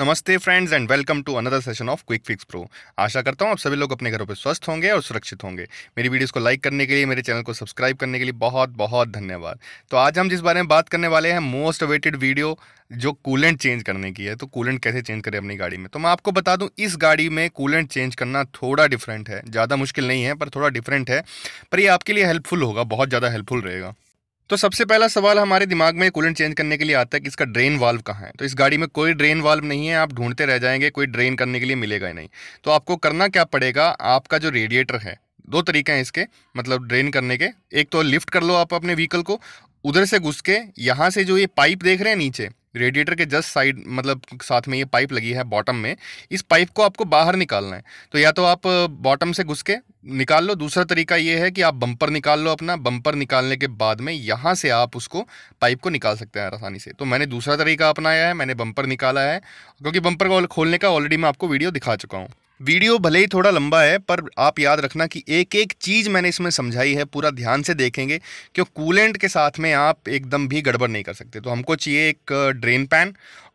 नमस्ते friends and welcome to another session of Quick Fix Pro आशा करता हूँ आप सभी लोग अपने घरों पर स्वस्थ होंगे और सुरक्षित होंगे मेरी वीडियोस को लाइक करने के लिए मेरे चैनल को सब्सक्राइब करने के लिए बहुत बहुत धन्यवाद तो आज हम जिस बारे में बात करने वाले हैं मोस्ट अवेटेड वीडियो जो कूलेंट चेंज करने की है तो कूलेंट कैसे चेंज करें अपनी गाड़ी में तो मैं आपको बता दूं इस गाड़ी में कूलेंट चेंज करना थोड़ा डिफरेंट है ज़्यादा मुश्किल नहीं है पर थोड़ा डिफरेंट है पर ये आपके लिए हेल्पफुल होगा बहुत ज़्यादा हेल्पफुल रहेगा तो सबसे पहला सवाल हमारे दिमाग में कूलेंट चेंज करने के लिए आता है कि इसका ड्रेन वाल्व कहाँ है तो इस गाड़ी में कोई ड्रेन वाल्व नहीं है आप ढूंढते रह जाएंगे कोई ड्रेन करने के लिए मिलेगा ही नहीं तो आपको करना क्या पड़ेगा आपका जो रेडिएटर है दो तरीके हैं इसके मतलब ड्रेन करने के एक तो लिफ्ट कर लो आप अपने व्हीकल को उधर से घुस के यहाँ से जो ये पाइप देख रहे हैं नीचे रेडिएटर के जस्ट साइड मतलब साथ में ये पाइप लगी है बॉटम में इस पाइप को आपको बाहर निकालना है तो या तो आप बॉटम से घुस के निकाल लो दूसरा तरीका ये है कि आप बम्पर निकाल लो अपना बम्पर निकालने के बाद में यहाँ से आप उसको पाइप को निकाल सकते हैं आसानी से तो मैंने दूसरा तरीका अपनाया है मैंने बम्पर निकाला है क्योंकि बम्पर को खोलने का ऑलरेडी मैं आपको वीडियो दिखा चुका हूँ वीडियो भले ही थोड़ा लंबा है पर आप याद रखना कि एक एक चीज़ मैंने इसमें समझाई है पूरा ध्यान से देखेंगे क्यों कूलेंट के साथ में आप एकदम भी गड़बड़ नहीं कर सकते तो हमको चाहिए एक ड्रेन पैन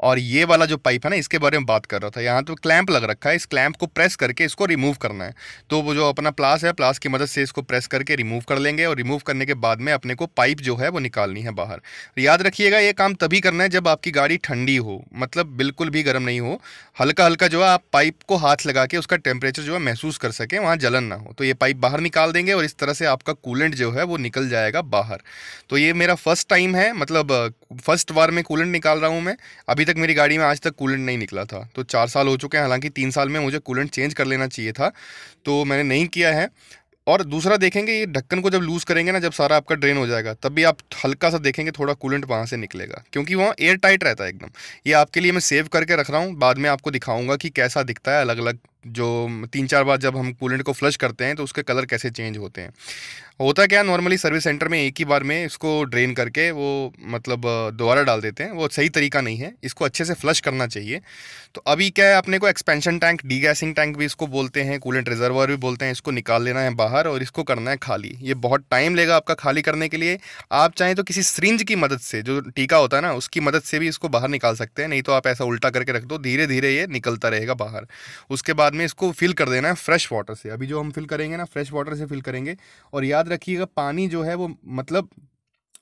और ये वाला जो पाइप है ना इसके बारे में बात कर रहा था यहाँ तो क्लैंप लग रखा है इस क्लैंप को प्रेस करके इसको रिमूव करना है तो वो जो अपना प्लास है प्लास की मदद से इसको प्रेस करके रिमूव कर लेंगे और रिमूव करने के बाद में अपने को पाइप जो है वो निकालनी है बाहर याद रखिएगा ये काम तभी करना है जब आपकी गाड़ी ठंडी हो मतलब बिल्कुल भी गर्म नहीं हो हल्का हल्का जो है आप पाइप को हाथ लगा ताकि उसका टेम्परेचर जो है महसूस कर सके वहाँ जलन ना हो तो ये पाइप बाहर निकाल देंगे और इस तरह से आपका कूलेंट जो है वो निकल जाएगा बाहर तो ये मेरा फर्स्ट टाइम है मतलब फर्स्ट बार में कूलेंट निकाल रहा हूँ मैं अभी तक मेरी गाड़ी में आज तक कूलेंट नहीं निकला था तो चार साल हो चुके हैं हालांकि तीन साल में मुझे कूलेंट चेंज कर लेना चाहिए था तो मैंने नहीं किया है और दूसरा देखेंगे ये ढक्कन को जब लूज़ करेंगे ना जब सारा आपका ड्रेन हो जाएगा तब भी आप हल्का सा देखेंगे थोड़ा कूलेंट वहाँ से निकलेगा क्योंकि वहाँ एयर टाइट रहता है एकदम ये आपके लिए मैं सेव करके रख रहा हूँ बाद में आपको दिखाऊंगा कि कैसा दिखता है अलग अलग जो तीन चार बार जब हम कूलेंट को फ्लश करते हैं तो उसके कलर कैसे चेंज होते हैं होता क्या नॉर्मली सर्विस सेंटर में एक ही बार में इसको ड्रेन करके वो मतलब दोबारा डाल देते हैं वो सही तरीका नहीं है इसको अच्छे से फ्लश करना चाहिए तो अभी क्या है अपने को expansion tank degassing tank भी इसको बोलते हैं कूलेंट रिजर्वर भी बोलते हैं इसको निकाल लेना है बाहर और इसको करना है खाली ये बहुत टाइम लेगा आपका खाली करने के लिए आप चाहें तो किसी सरिंज की मदद से जो टीका होता है ना उसकी मदद से भी इसको बाहर निकाल सकते हैं नहीं तो आप ऐसा उल्टा करके रख दो धीरे धीरे ये निकलता रहेगा बाहर उसके बाद बाद में इसको फिल कर देना है फ्रेश वाटर से अभी जो हम फिल करेंगे ना फ्रेश वाटर से फिल करेंगे और याद रखिएगा पानी जो है वो मतलब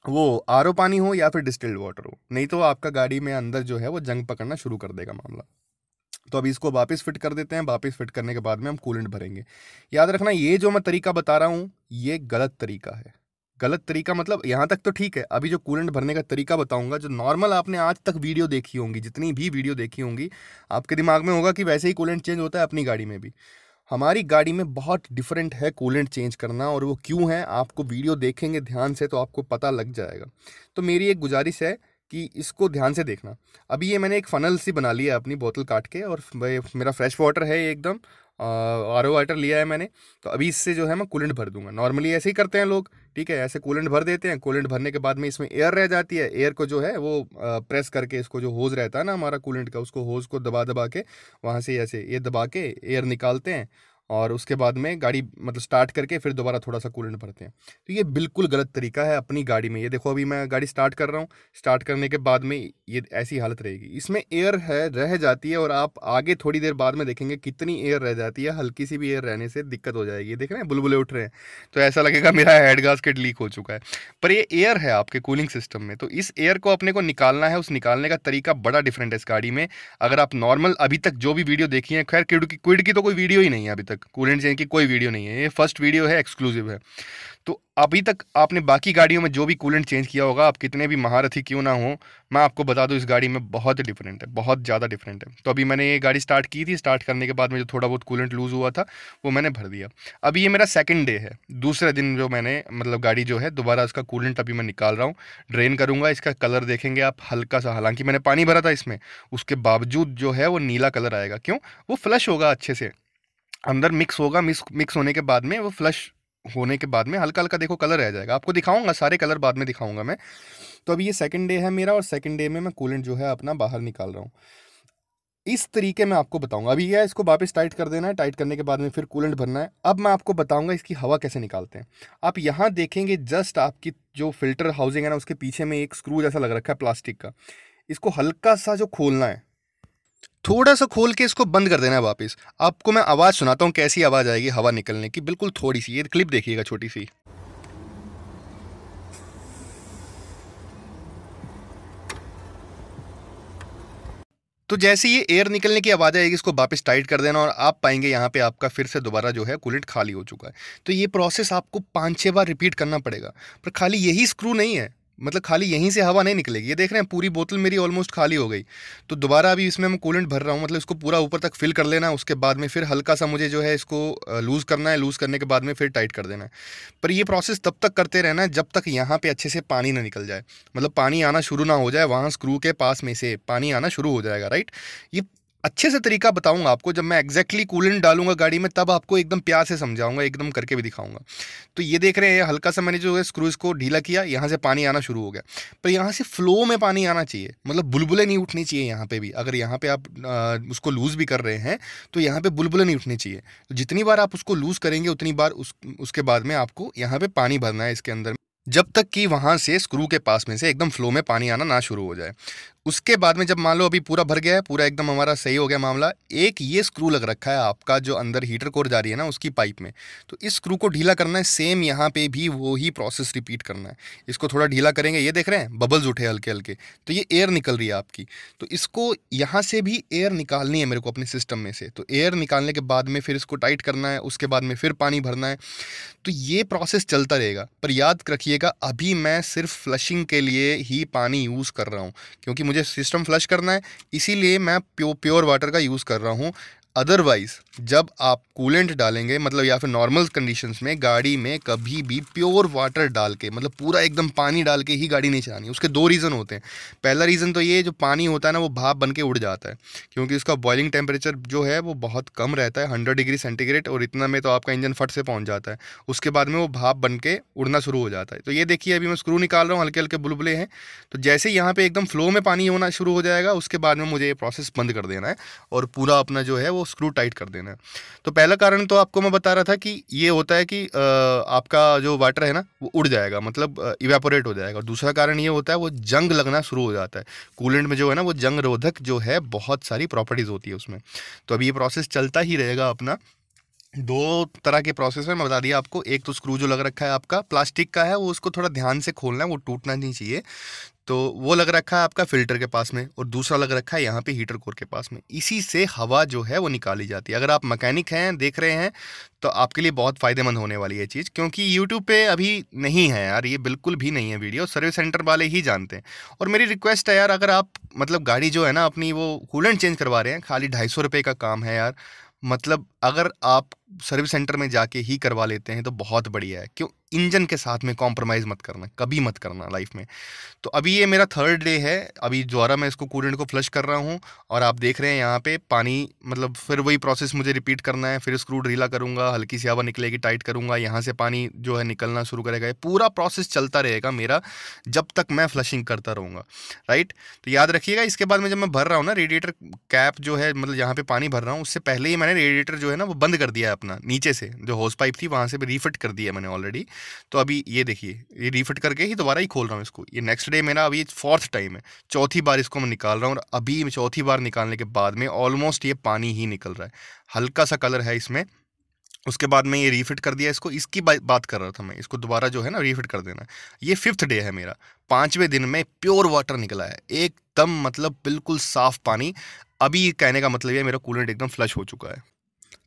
वो आर पानी हो या फिर डिस्टिल्ड वाटर हो नहीं तो आपका गाड़ी में अंदर जो है वो जंग पकड़ना शुरू कर देगा मामला तो अभी इसको वापस फिट कर देते हैं वापस फिट करने के बाद में हम कूलेंट भरेंगे याद रखना ये जो मैं तरीका बता रहा हूँ ये गलत तरीका है गलत तरीका मतलब यहाँ तक तो ठीक है अभी जो कूलेंट भरने का तरीका बताऊंगा जो नॉर्मल आपने आज तक वीडियो देखी होंगी जितनी भी वीडियो देखी होंगी आपके दिमाग में होगा कि वैसे ही कूलेंट चेंज होता है अपनी गाड़ी में भी हमारी गाड़ी में बहुत डिफरेंट है कूलेंट चेंज करना और वो क्यों है आपको वीडियो देखेंगे ध्यान से तो आपको पता लग जाएगा तो मेरी एक गुजारिश है कि इसको ध्यान से देखना अभी ये मैंने एक फ़नल सी बना लिया अपनी बोतल काट के और मेरा फ्रेश वाटर है एकदम आर ओ वाटर लिया है मैंने तो अभी इससे जो है मैं कूलेंट भर दूंगा नॉर्मली ऐसे ही करते हैं लोग ठीक है ऐसे कूलेंट भर देते हैं कूलेंट भरने के बाद में इसमें एयर रह जाती है एयर को जो है वो प्रेस करके इसको जो होज़ रहता है ना हमारा कूलेंट का उसको होज़ को दबा दबा के वहाँ से ऐसे ये दबा के एयर निकालते हैं और उसके बाद में गाड़ी मतलब स्टार्ट करके फिर दोबारा थोड़ा सा कूलेंट भरते हैं तो ये बिल्कुल गलत तरीका है अपनी गाड़ी में ये देखो अभी मैं गाड़ी स्टार्ट कर रहा हूँ स्टार्ट करने के बाद में ये ऐसी हालत रहेगी इसमें एयर है रह जाती है और आप आगे थोड़ी देर बाद में देखेंगे कितनी एयर रह जाती है हल्की सी भी एयर रहने से दिक्कत हो जाएगी देख रहे हैं बुलबुले उठ रहे हैं तो ऐसा लगेगा मेरा हेड गास्केट लीक हो चुका है पर ये एयर है आपके कूलिंग सिस्टम में तो इस एयर को अपने को निकालना है उस निकालने का तरीका बड़ा डिफरेंट है इस गाड़ी में अगर आप नॉर्मल अभी तक जो भी वीडियो देखी है खैर क्विड की तो कोई वीडियो ही नहीं है अभी तक तक कूलेंट चेंज की कोई वीडियो नहीं है ये फर्स्ट वीडियो है एक्सक्लूसिव है तो अभी तक आपने बाकी गाड़ियों में जो भी कूलेंट चेंज किया होगा आप कितने भी महारथी क्यों ना हो मैं आपको बता दूं इस गाड़ी में बहुत डिफरेंट है बहुत ज़्यादा डिफरेंट है तो अभी मैंने ये गाड़ी स्टार्ट की थी स्टार्ट करने के बाद में जो थोड़ा बहुत कूलेंट लूज़ हुआ था वो मैंने भर दिया अभी ये मेरा सेकेंड डे है दूसरे दिन जो मैंने मतलब गाड़ी जो है दोबारा उसका कूलेंट अभी मैं निकाल रहा हूँ ड्रेन करूँगा इसका कलर देखेंगे आप हल्का सा हालांकि मैंने पानी भरा था इसमें उसके बावजूद जो है वो नीला कलर आएगा क्यों वो फ्लश होगा अच्छे से अंदर मिक्स होगा मिक्स मिक्स होने के बाद में वो फ्लश होने के बाद में हल्का हल्का देखो कलर रह जाएगा आपको दिखाऊंगा सारे कलर बाद में दिखाऊंगा मैं तो अभी ये सेकंड डे है मेरा और सेकंड डे में मैं कूलेंट जो है अपना बाहर निकाल रहा हूँ इस तरीके में आपको बताऊंगा अभी यह इसको वापस टाइट कर देना है टाइट करने के बाद में फिर कूलेंट भरना है अब मैं आपको बताऊंगा इसकी हवा कैसे निकालते हैं आप यहाँ देखेंगे जस्ट आपकी जो फिल्टर हाउसिंग है ना उसके पीछे में एक स्क्रू जैसा लग रखा है प्लास्टिक का इसको हल्का सा जो खोलना है थोड़ा सा खोल के इसको बंद कर देना है वापस आपको मैं आवाज़ सुनाता हूँ कैसी आवाज़ आएगी हवा निकलने की बिल्कुल थोड़ी सी ये क्लिप देखिएगा छोटी सी तो जैसे ये एयर निकलने की आवाज़ आएगी इसको वापस टाइट कर देना और आप पाएंगे यहाँ पे आपका फिर से दोबारा जो है कूलेंट खाली हो चुका है तो ये प्रोसेस आपको पाँच छः बार रिपीट करना पड़ेगा पर खाली यही स्क्रू नहीं है मतलब खाली यहीं से हवा नहीं निकलेगी ये देख रहे हैं पूरी बोतल मेरी ऑलमोस्ट खाली हो गई तो दोबारा अभी इसमें मैं कूलेंट भर रहा हूँ मतलब इसको पूरा ऊपर तक फिल कर लेना उसके बाद में फिर हल्का सा मुझे जो है इसको लूज़ करना है लूज़ करने के बाद में फिर टाइट कर देना है पर ये प्रोसेस तब तक करते रहना जब तक यहाँ पर अच्छे से पानी ना निकल जाए मतलब पानी आना शुरू ना हो जाए वहाँ स्क्रू के पास में से पानी आना शुरू हो जाएगा राइट ये अच्छे से तरीका बताऊंगा आपको जब मैं एग्जैक्टली कूलेंट डालूंगा गाड़ी में तब आपको एकदम प्यार से समझाऊंगा एकदम करके भी दिखाऊंगा तो ये देख रहे हैं हल्का सा मैंने जो है स्क्रूज़ को ढीला किया यहाँ से पानी आना शुरू हो गया पर यहाँ से फ्लो में पानी आना चाहिए मतलब बुलबुलें नहीं उठनी चाहिए यहाँ पर भी अगर यहाँ पर आप उसको लूज़ भी कर रहे हैं तो यहाँ पर बुलबुलें नहीं उठनी चाहिए तो जितनी बार आप उसको लूज़ करेंगे उतनी बार उस उसके बाद में आपको यहाँ पर पानी भरना है इसके अंदर जब तक कि वहाँ से स्क्रू के पास में से एकदम फ्लो में पानी आना ना शुरू हो जाए उसके बाद में जब मान लो अभी पूरा भर गया है पूरा एकदम हमारा सही हो गया मामला एक ये स्क्रू लग रखा है आपका जो अंदर हीटर कोर जा रही है ना उसकी पाइप में तो इस स्क्रू को ढीला करना है सेम यहाँ पे भी वो ही प्रोसेस रिपीट करना है इसको थोड़ा ढीला करेंगे ये देख रहे हैं बबल्स उठे हल्के हल्के तो ये एयर निकल रही है आपकी तो इसको यहाँ से भी एयर निकालनी है मेरे को अपने सिस्टम में से तो एयर निकालने के बाद में फिर इसको टाइट करना है उसके बाद में फिर पानी भरना है तो ये प्रोसेस चलता रहेगा पर याद रखिएगा अभी मैं सिर्फ फ्लशिंग के लिए ही पानी यूज़ कर रहा हूँ क्योंकि मुझे मुझे सिस्टम फ्लश करना है इसीलिए मैं प्यो प्योर वाटर का यूज़ कर रहा हूँ अदरवाइज जब आप कूलेंट डालेंगे मतलब या फिर नॉर्मल कंडीशंस में गाड़ी में कभी भी प्योर वाटर डाल के मतलब पूरा एकदम पानी डाल के ही गाड़ी नहीं चलानी उसके दो रीज़न होते हैं पहला रीज़न तो ये जो पानी होता है ना वो भाप बन के उड़ जाता है क्योंकि उसका बॉइलिंग टेम्परेचर जो है वो बहुत कम रहता है हंड्रेड डिग्री सेंटीग्रेड और इतना में तो आपका इंजन फट से पहुँच जाता है उसके बाद में वो भाप बन के उड़ना शुरू हो जाता है तो ये देखिए अभी मैं स्क्रू निकाल रहा हूँ हल्के हल्के बुलबुले हैं तो जैसे यहाँ पर एकदम फ्लो में पानी होना शुरू हो जाएगा उसके बाद में मुझे ये प्रोसेस बंद कर देना है और पूरा अपना जो है वो स्क्रू टाइट कर देना है तो पहला कारण तो आपको मैं बता रहा था कि ये होता है कि आपका जो वाटर है ना वो उड़ जाएगा मतलब इवेपोरेट हो जाएगा और दूसरा कारण ये होता है वो जंग लगना शुरू हो जाता है कूलेंट में जो है ना वो जंग रोधक जो है बहुत सारी प्रॉपर्टीज़ होती है उसमें तो अभी ये प्रोसेस चलता ही रहेगा अपना दो तरह के प्रोसेस में मैं बता दिया आपको एक तो स्क्रू जो लग रखा है आपका प्लास्टिक का है वो उसको थोड़ा ध्यान से खोलना है वो टूटना नहीं चाहिए तो वो लग रखा है आपका फिल्टर के पास में और दूसरा लग रखा है यहाँ पे हीटर कोर के पास में इसी से हवा जो है वो निकाली जाती है अगर आप मैकेनिक हैं देख रहे हैं तो आपके लिए बहुत फ़ायदेमंद होने वाली है चीज़ क्योंकि यूट्यूब पे अभी नहीं है यार ये बिल्कुल भी नहीं है वीडियो सर्विस सेंटर वाले ही जानते हैं और मेरी रिक्वेस्ट है यार अगर आप मतलब गाड़ी जो है ना अपनी वो कूलेंट चेंज करवा रहे हैं खाली ढाई सौ का काम है यार मतलब अगर आप सर्विस सेंटर में जाके ही करवा लेते हैं तो बहुत बढ़िया है क्यों इंजन के साथ में कॉम्प्रोमाइज़ मत करना कभी मत करना लाइफ में तो अभी ये मेरा थर्ड डे है अभी द्वारा मैं इसको कूलेंट को फ्लश कर रहा हूँ और आप देख रहे हैं यहाँ पे पानी मतलब फिर वही प्रोसेस मुझे रिपीट करना है फिर स्क्रू ढीला करूँगा हल्की सी हवा निकलेगी टाइट करूँगा यहाँ से पानी जो है निकलना शुरू करेगा पूरा प्रोसेस चलता रहेगा मेरा जब तक मैं फ्लशिंग करता रहूँगा राइट तो याद रखिएगा इसके बाद में जब मैं भर रहा हूँ ना रेडिएटर कैप जो है मतलब यहाँ पर पानी भर रहा हूँ उससे पहले ही मैंने रेडिएटर जो है ना वो बंद कर दिया है अपना नीचे से जो हाउस पाइप थी वहाँ से भी रिफिट कर दिया मैंने ऑलरेडी तो अभी ये देखिए ये रिफिट करके ही दोबारा ही खोल रहा हूँ इसको ये नेक्स्ट डे मेरा अभी फोर्थ टाइम है चौथी बार इसको मैं निकाल रहा हूँ और अभी चौथी बार निकालने के बाद में ऑलमोस्ट ये पानी ही निकल रहा है हल्का सा कलर है इसमें उसके बाद में ये रिफिट कर दिया इसको इसकी बात कर रहा था मैं इसको दोबारा जो है ना रिफिट कर देना ये फिफ्थ डे है मेरा पाँचवें दिन में प्योर वाटर निकला है एकदम मतलब बिल्कुल साफ़ पानी अभी कहने का मतलब ये मेरा कूलेंट एकदम फ्लश हो चुका है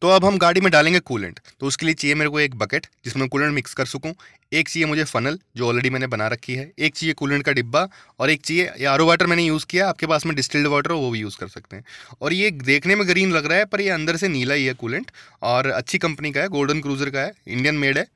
तो अब हम गाड़ी में डालेंगे कूलेंट तो उसके लिए चाहिए मेरे को एक बकेट जिसमें कूलेंट मिक्स कर सकूँ एक चाहिए मुझे फनल जो ऑलरेडी मैंने बना रखी है एक चाहिए कूलेंट का डिब्बा और एक चाहिए ये आर वाटर मैंने यूज़ किया आपके पास में डिस्टिल्ड वाटर हो वो भी यूज़ कर सकते हैं और ये देखने में ग्रीन लग रहा है पर ये अंदर से नीला ही है कूलेंट और अच्छी कंपनी का है गोल्डन क्रूजर का है इंडियन मेड है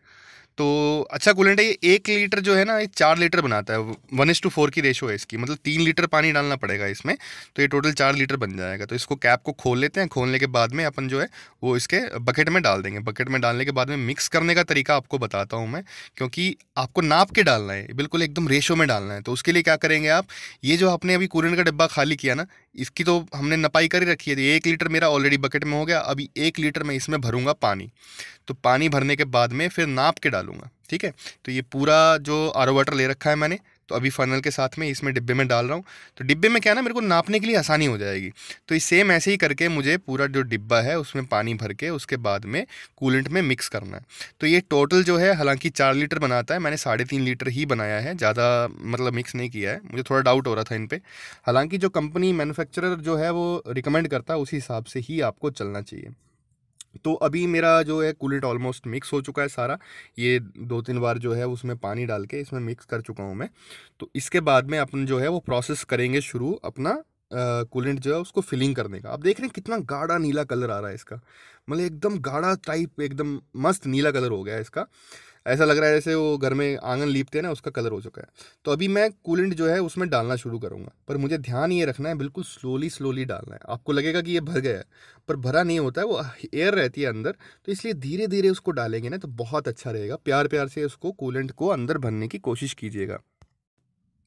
तो अच्छा कूलेंट है ये एक लीटर जो है ना ये चार लीटर बनाता है वन एस टू फोर की रेशो है इसकी मतलब तीन लीटर पानी डालना पड़ेगा इसमें तो ये टोटल चार लीटर बन जाएगा तो इसको कैप को खोल लेते हैं खोलने के बाद में अपन जो है वो इसके बकेट में डाल देंगे बकेट में डालने के बाद में मिक्स करने का तरीका आपको बताता हूँ मैं क्योंकि आपको नाप के डालना है बिल्कुल एकदम रेशो में डालना है तो उसके लिए क्या करेंगे आप ये जो आपने अभी कूलेंट का डिब्बा खाली किया ना इसकी तो हमने नपाई कर ही रखी है तो एक लीटर मेरा ऑलरेडी बकेट में हो गया अभी एक लीटर मैं इसमें भरूंगा पानी तो पानी भरने के बाद में फिर नाप के डाल डालूंगा ठीक है तो ये पूरा जो आर वाटर ले रखा है मैंने तो अभी फनल के साथ में इसमें डिब्बे में डाल रहा हूँ तो डिब्बे में क्या ना मेरे को नापने के लिए आसानी हो जाएगी तो इस सेम ऐसे ही करके मुझे पूरा जो डिब्बा है उसमें पानी भर के उसके बाद में कूलेंट में मिक्स करना है तो ये टोटल जो है हालांकि चार लीटर बनाता है मैंने साढ़े तीन लीटर ही बनाया है ज़्यादा मतलब मिक्स नहीं किया है मुझे थोड़ा डाउट हो रहा था इन पर हालाँकि जो कंपनी मैनुफैक्चर जो है वो रिकमेंड करता है उसी हिसाब से ही आपको चलना चाहिए तो अभी मेरा जो है कूलेंट ऑलमोस्ट मिक्स हो चुका है सारा ये दो तीन बार जो है उसमें पानी डाल के इसमें मिक्स कर चुका हूँ मैं तो इसके बाद में अपन जो है वो प्रोसेस करेंगे शुरू अपना कूलेंट जो है उसको फिलिंग करने का आप देख रहे हैं कितना गाढ़ा नीला कलर आ रहा है इसका मतलब एकदम गाढ़ा टाइप एकदम मस्त नीला कलर हो गया है इसका ऐसा लग रहा है जैसे वो घर में आंगन लीपते हैं ना उसका कलर हो चुका है तो अभी मैं कूलेंट जो है उसमें डालना शुरू करूँगा पर मुझे ध्यान ये रखना है बिल्कुल स्लोली स्लोली डालना है आपको लगेगा कि ये भर गया है पर भरा नहीं होता है वो एयर रहती है अंदर तो इसलिए धीरे धीरे उसको डालेंगे ना तो बहुत अच्छा रहेगा प्यार प्यार से उसको कूलेंट को अंदर भरने की कोशिश कीजिएगा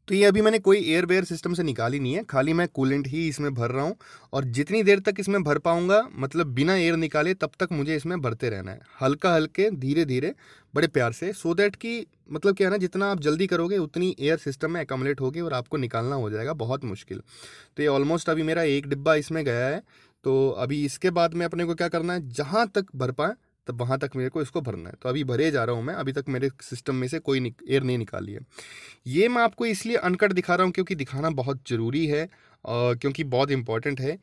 तो ये अभी मैंने कोई एयर वेयर सिस्टम से निकाली नहीं है खाली मैं कूलेंट ही इसमें भर रहा हूँ और जितनी देर तक इसमें भर पाऊँगा मतलब बिना एयर निकाले तब तक मुझे इसमें भरते रहना है हल्का हल्के धीरे धीरे बड़े प्यार से सो so दैट कि मतलब क्या है ना जितना आप जल्दी करोगे उतनी एयर सिस्टम में एकमलेट होगी और आपको निकालना हो जाएगा बहुत मुश्किल तो ये ऑलमोस्ट अभी मेरा एक डिब्बा इसमें गया है तो अभी इसके बाद में अपने को क्या करना है जहाँ तक भर पाएँ तब वहाँ तक मेरे को इसको भरना है तो अभी भरे जा रहा हूँ मैं अभी तक मेरे सिस्टम में से कोई एयर नहीं निकाली है ये मैं आपको इसलिए अनकट दिखा रहा हूँ क्योंकि दिखाना बहुत ज़रूरी है क्योंकि बहुत इंपॉर्टेंट है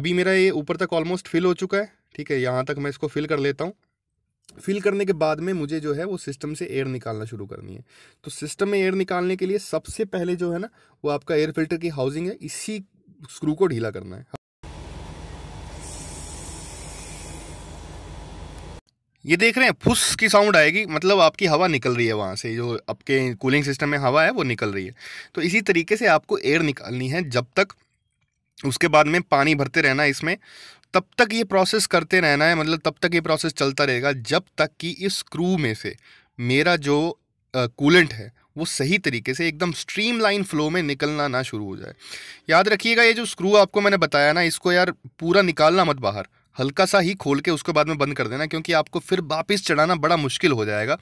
अभी मेरा ये ऊपर तक ऑलमोस्ट फिल हो चुका है ठीक है यहाँ तक मैं इसको फिल कर लेता हूँ फिल करने के बाद में मुझे जो है वो सिस्टम से एयर निकालना शुरू करनी है तो सिस्टम में एयर निकालने के लिए सबसे पहले जो है ना वो आपका एयर फिल्टर की हाउसिंग है इसी स्क्रू को ढीला करना है ये देख रहे हैं फुस की साउंड आएगी मतलब आपकी हवा निकल रही है वहाँ से जो आपके कूलिंग सिस्टम में हवा है वो निकल रही है तो इसी तरीके से आपको एयर निकालनी है जब तक उसके बाद में पानी भरते रहना इसमें तब तक ये प्रोसेस करते रहना है मतलब तब तक ये प्रोसेस चलता रहेगा जब तक कि इस स्क्रू में से मेरा जो कूलेंट है वो सही तरीके से एकदम स्ट्रीम लाइन फ्लो में निकलना ना शुरू हो जाए याद रखिएगा ये जो स्क्रू आपको मैंने बताया ना इसको यार पूरा निकालना मत बाहर हल्का सा ही खोल के उसके बाद में बंद कर देना क्योंकि आपको फिर वापस चढ़ाना बड़ा मुश्किल हो जाएगा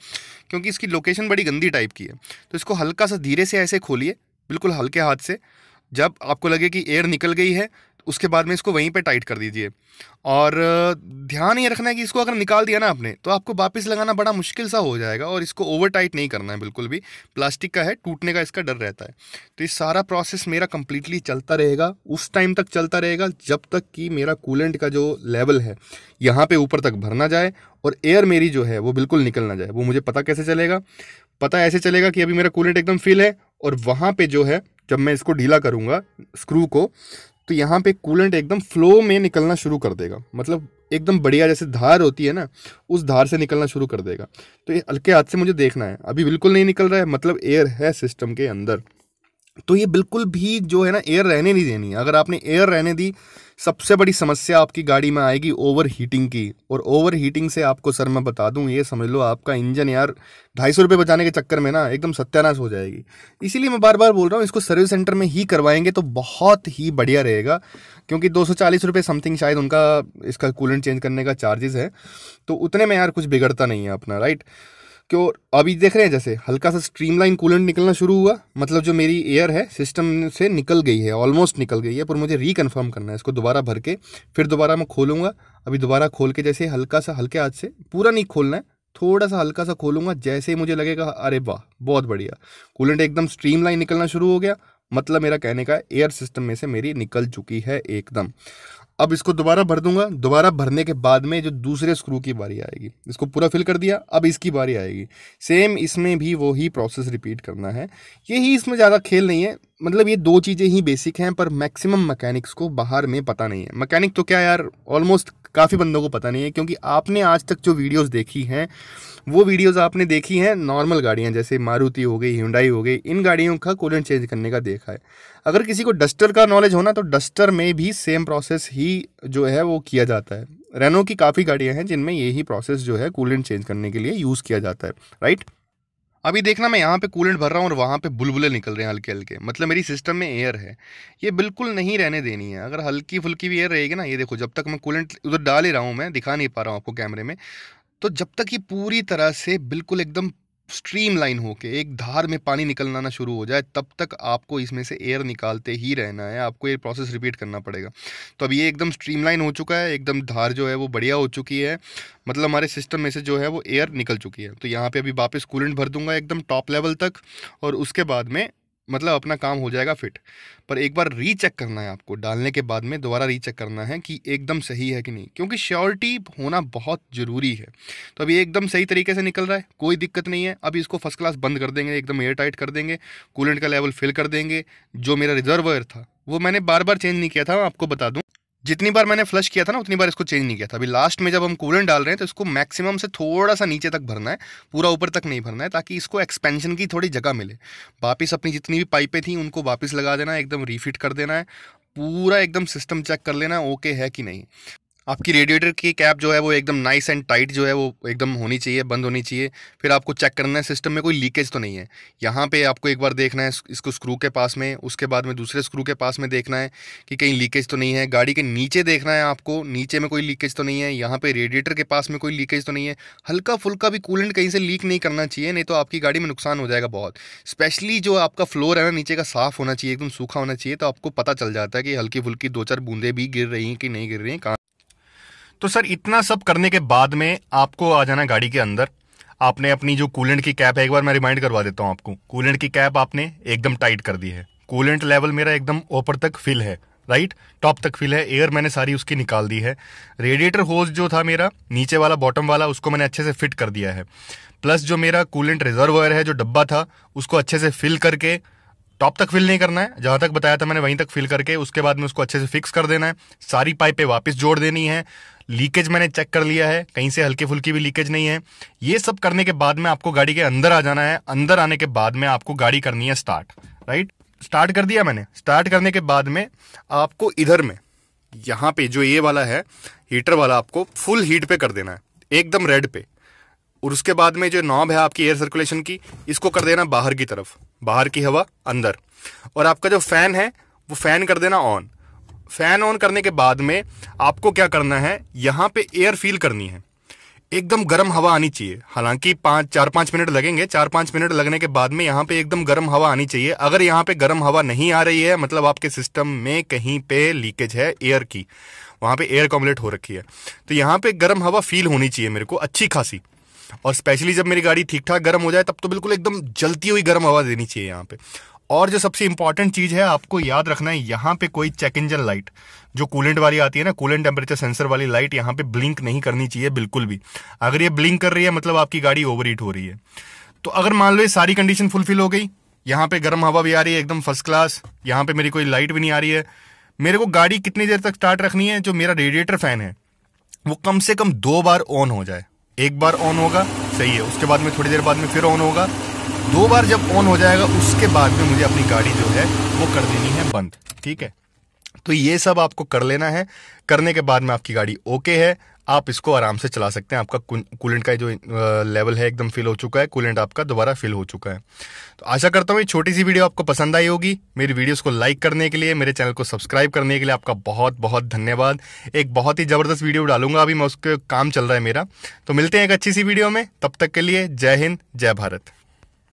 क्योंकि इसकी लोकेशन बड़ी गंदी टाइप की है तो इसको हल्का सा धीरे से ऐसे खोलिए बिल्कुल हल्के हाथ से जब आपको लगे कि एयर निकल गई है उसके बाद में इसको वहीं पे टाइट कर दीजिए और ध्यान ये रखना है कि इसको अगर निकाल दिया ना आपने तो आपको वापस लगाना बड़ा मुश्किल सा हो जाएगा और इसको ओवर टाइट नहीं करना है बिल्कुल भी प्लास्टिक का है टूटने का इसका डर रहता है तो ये सारा प्रोसेस मेरा कम्प्लीटली चलता रहेगा उस टाइम तक चलता रहेगा जब तक कि मेरा कूलेंट का जो लेवल है यहाँ पर ऊपर तक भरना जाए और एयर मेरी जो है वो बिल्कुल निकल ना जाए वो मुझे पता कैसे चलेगा पता ऐसे चलेगा कि अभी मेरा कूलेंट एकदम फिल है और वहाँ पर जो है जब मैं इसको ढीला करूँगा स्क्रू को तो यहाँ पे कूलेंट एकदम फ्लो में निकलना शुरू कर देगा मतलब एकदम बढ़िया जैसे धार होती है ना उस धार से निकलना शुरू कर देगा तो ये हल्के हाथ से मुझे देखना है अभी बिल्कुल नहीं निकल रहा है मतलब एयर है सिस्टम के अंदर तो ये बिल्कुल भी जो है ना एयर रहने नहीं देनी अगर आपने एयर रहने दी सबसे बड़ी समस्या आपकी गाड़ी में आएगी ओवर हीटिंग की और ओवर हीटिंग से आपको सर मैं बता दूं ये समझ लो आपका इंजन यार ढाई सौ रुपये बचाने के चक्कर में ना एकदम सत्यानाश हो जाएगी इसीलिए मैं बार बार बोल रहा हूँ इसको सर्विस सेंटर में ही करवाएंगे तो बहुत ही बढ़िया रहेगा क्योंकि दो सौ चालीस रुपये समथिंग शायद उनका इसका कूलेंट चेंज करने का चार्जेस है तो उतने में यार कुछ बिगड़ता नहीं है अपना राइट क्यों अभी देख रहे हैं जैसे हल्का सा स्ट्रीमलाइन कूलेंट निकलना शुरू हुआ मतलब जो मेरी एयर है सिस्टम से निकल गई है ऑलमोस्ट निकल गई है पर मुझे रीकन्फर्म करना है इसको दोबारा भर के फिर दोबारा मैं खोलूँगा अभी दोबारा खोल के जैसे हल्का सा हल्के हाथ से पूरा नहीं खोलना है थोड़ा सा हल्का सा खोलूँगा जैसे ही मुझे लगेगा अरे वाह बहुत बढ़िया कूलेंट एकदम स्ट्रीमलाइन निकलना शुरू हो गया मतलब मेरा कहने का एयर सिस्टम में से मेरी निकल चुकी है एकदम अब इसको दोबारा भर दूंगा दोबारा भरने के बाद में जो दूसरे स्क्रू की बारी आएगी इसको पूरा फिल कर दिया अब इसकी बारी आएगी सेम इसमें भी वो ही प्रोसेस रिपीट करना है यही इसमें ज़्यादा खेल नहीं है मतलब ये दो चीज़ें ही बेसिक हैं पर मैक्सिमम मैकेनिक्स को बाहर में पता नहीं है मैकेनिक तो क्या यार ऑलमोस्ट काफ़ी बंदों को पता नहीं है क्योंकि आपने आज तक जो वीडियोस देखी हैं वो वीडियोस आपने देखी हैं नॉर्मल गाड़ियाँ जैसे मारुति हो गई हिंडाई हो गई इन गाड़ियों का कूलेंट चेंज करने का देखा है अगर किसी को डस्टर का नॉलेज होना तो डस्टर में भी सेम प्रोसेस ही जो है वो किया जाता है रेनो की काफ़ी गाड़ियाँ हैं जिनमें यही प्रोसेस जो है कूलेंट चेंज करने के लिए यूज़ किया जाता है राइट अभी देखना मैं यहाँ पे कूलेंट भर रहा हूँ और वहाँ पे बुलबुले निकल रहे हैं हल्के हल्के मतलब मेरी सिस्टम में एयर है ये बिल्कुल नहीं रहने देनी है अगर हल्की फुल्की भी एयर रहेगी ना ये देखो जब तक मैं कूलेंट उधर डाल ही रहा हूँ मैं दिखा नहीं पा रहा हूँ आपको कैमरे में तो जब तक ये पूरी तरह से बिल्कुल एकदम स्ट्रीम लाइन होके एक धार में पानी निकलना ना शुरू हो जाए तब तक आपको इसमें से एयर निकालते ही रहना है आपको ये प्रोसेस रिपीट करना पड़ेगा तो अब ये एकदम स्ट्रीम लाइन हो चुका है एकदम धार जो है वो बढ़िया हो चुकी है मतलब हमारे सिस्टम में से जो है वो एयर निकल चुकी है तो यहाँ पर अभी वापस कूलेंट भर दूंगा एकदम टॉप लेवल तक और उसके बाद में मतलब अपना काम हो जाएगा फिट पर एक बार रीचेक करना है आपको डालने के बाद में दोबारा रीचेक करना है कि एकदम सही है कि नहीं क्योंकि श्योरिटी होना बहुत ज़रूरी है तो अभी एकदम सही तरीके से निकल रहा है कोई दिक्कत नहीं है अभी इसको फर्स्ट क्लास बंद कर देंगे एकदम एयर टाइट कर देंगे कूलेंट का लेवल फिल कर देंगे जो मेरा रिजर्व था वो मैंने बार बार चेंज नहीं किया था आपको बता दूँ जितनी बार मैंने फ्लश किया था ना उतनी बार इसको चेंज नहीं किया था अभी लास्ट में जब हम कूलेंट डाल रहे हैं तो इसको मैक्सिमम से थोड़ा सा नीचे तक भरना है पूरा ऊपर तक नहीं भरना है ताकि इसको एक्सपेंशन की थोड़ी जगह मिले वापस अपनी जितनी भी पाइपें थी उनको वापस लगा देना है एकदम रीफिट कर देना है पूरा एकदम सिस्टम चेक कर लेना ओके है कि नहीं आपकी रेडिएटर की कैप जो है वो एकदम नाइस एंड टाइट जो है वो एकदम होनी चाहिए बंद होनी चाहिए फिर आपको चेक करना है सिस्टम में कोई लीकेज तो नहीं है यहाँ पे आपको एक बार देखना है इसको स्क्रू के पास में उसके बाद में दूसरे स्क्रू के पास में देखना है कि कहीं लीकेज तो नहीं है गाड़ी के नीचे देखना है आपको नीचे में कोई लीकेज तो नहीं है यहाँ पर रेडिएटर के पास में कोई लीकेज तो नहीं है हल्का फुल्का भी कूलेंट कहीं से लीक नहीं करना चाहिए नहीं तो आपकी गाड़ी में नुकसान हो जाएगा बहुत स्पेशली जो आपका फ्लोर है ना नीचे का साफ़ होना चाहिए एकदम सूखा होना चाहिए तो आपको पता चल जाता है कि हल्की फुल्की दो चार बूंदें भी गिर रही हैं कि नहीं गिर रही हैं कहाँ तो सर इतना सब करने के बाद में आपको आ जाना गाड़ी के अंदर आपने अपनी जो कूलेंट की कैप है एक बार मैं रिमाइंड करवा देता हूँ आपको कूलेंट की कैप आपने एकदम टाइट कर दी है कूलेंट लेवल मेरा एकदम ऊपर तक फिल है राइट टॉप तक फिल है एयर मैंने सारी उसकी निकाल दी है रेडिएटर होज जो था मेरा नीचे वाला बॉटम वाला उसको मैंने अच्छे से फिट कर दिया है प्लस जो मेरा कूलेंट रिजर्वर है जो डब्बा था उसको अच्छे से फिल करके टॉप तक फिल नहीं करना है जहाँ तक बताया था मैंने वहीं तक फिल करके उसके बाद में उसको अच्छे से फिक्स कर देना है सारी पाइपें वापस जोड़ देनी है लीकेज मैंने चेक कर लिया है कहीं से हल्की फुल्की भी लीकेज नहीं है ये सब करने के बाद में आपको गाड़ी के अंदर आ जाना है अंदर आने के बाद में आपको गाड़ी करनी है स्टार्ट राइट स्टार्ट कर दिया मैंने स्टार्ट करने के बाद में आपको इधर में यहाँ पे जो ये वाला है हीटर वाला आपको फुल हीट पे कर देना है एकदम रेड पे और उसके बाद में जो नॉब है आपकी एयर सर्कुलेशन की इसको कर देना बाहर की तरफ बाहर की हवा अंदर और आपका जो फैन है वो फैन कर देना ऑन फैन ऑन करने के बाद में आपको क्या करना है यहाँ पे एयर फील करनी है एकदम गर्म हवा आनी चाहिए हालांकि पाँच चार पाँच मिनट लगेंगे चार पाँच मिनट लगने के बाद में यहाँ पे एकदम गर्म हवा आनी चाहिए अगर यहाँ पे गर्म हवा नहीं आ रही है मतलब आपके सिस्टम में कहीं पे लीकेज है एयर की वहाँ पे एयर कॉम्युलेट हो रखी है तो यहाँ पे गर्म हवा फील होनी चाहिए मेरे को अच्छी खासी और स्पेशली जब मेरी गाड़ी ठीक ठाक गर्म हो जाए तब तो बिल्कुल एकदम जलती हुई गर्म हवा देनी चाहिए यहाँ पे और जो सबसे इंपॉर्टेंट चीज़ है आपको याद रखना है यहाँ पे कोई चेक इंजन लाइट जो कूलेंट वाली आती है ना कूलेंट टेम्परेचर सेंसर वाली लाइट यहाँ पे ब्लिंक नहीं करनी चाहिए बिल्कुल भी अगर ये ब्लिंक कर रही है मतलब आपकी गाड़ी ओवर हो रही है तो अगर मान लो ये सारी कंडीशन फुलफिल हो गई यहाँ पे गर्म हवा भी आ रही है एकदम फर्स्ट क्लास यहाँ पे मेरी कोई लाइट भी नहीं आ रही है मेरे को गाड़ी कितनी देर तक स्टार्ट रखनी है जो मेरा रेडिएटर फैन है वो कम से कम दो बार ऑन हो जाए एक बार ऑन होगा सही है उसके बाद में थोड़ी देर बाद में फिर ऑन होगा दो बार जब ऑन हो जाएगा उसके बाद में मुझे अपनी गाड़ी जो है वो कर देनी है बंद ठीक है तो ये सब आपको कर लेना है करने के बाद में आपकी गाड़ी ओके है आप इसको आराम से चला सकते हैं आपका कूलेंट का जो लेवल है एकदम फिल हो चुका है कूलेंट आपका दोबारा फिल हो चुका है तो आशा करता हूँ ये छोटी सी वीडियो आपको पसंद आई होगी मेरी वीडियोस को लाइक करने के लिए मेरे चैनल को सब्सक्राइब करने के लिए आपका बहुत बहुत धन्यवाद एक बहुत ही ज़बरदस्त वीडियो डालूंगा अभी मैं उसके काम चल रहा है मेरा तो मिलते हैं एक अच्छी सी वीडियो में तब तक के लिए जय हिंद जय भारत